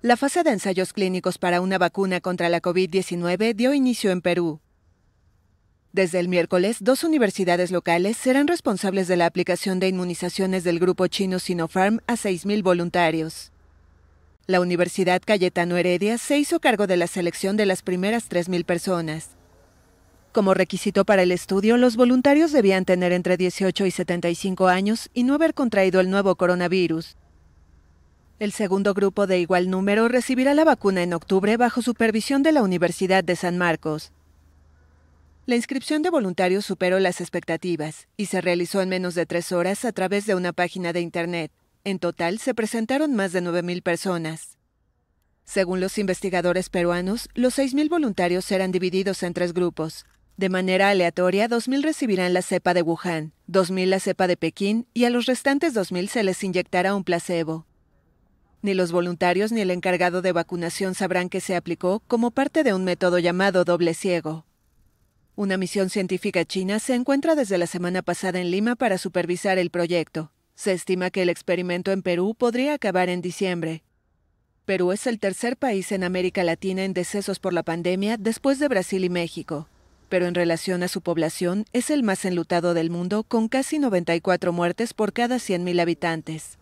La fase de ensayos clínicos para una vacuna contra la COVID-19 dio inicio en Perú. Desde el miércoles, dos universidades locales serán responsables de la aplicación de inmunizaciones del grupo chino Sinopharm a 6.000 voluntarios. La Universidad Cayetano Heredia se hizo cargo de la selección de las primeras 3.000 personas. Como requisito para el estudio, los voluntarios debían tener entre 18 y 75 años y no haber contraído el nuevo coronavirus. El segundo grupo de igual número recibirá la vacuna en octubre bajo supervisión de la Universidad de San Marcos. La inscripción de voluntarios superó las expectativas y se realizó en menos de tres horas a través de una página de Internet. En total se presentaron más de 9.000 personas. Según los investigadores peruanos, los 6.000 voluntarios serán divididos en tres grupos. De manera aleatoria, 2.000 recibirán la cepa de Wuhan, 2.000 la cepa de Pekín y a los restantes 2.000 se les inyectará un placebo. Ni los voluntarios ni el encargado de vacunación sabrán que se aplicó como parte de un método llamado doble ciego. Una misión científica china se encuentra desde la semana pasada en Lima para supervisar el proyecto. Se estima que el experimento en Perú podría acabar en diciembre. Perú es el tercer país en América Latina en decesos por la pandemia después de Brasil y México, pero en relación a su población es el más enlutado del mundo con casi 94 muertes por cada 100.000 habitantes.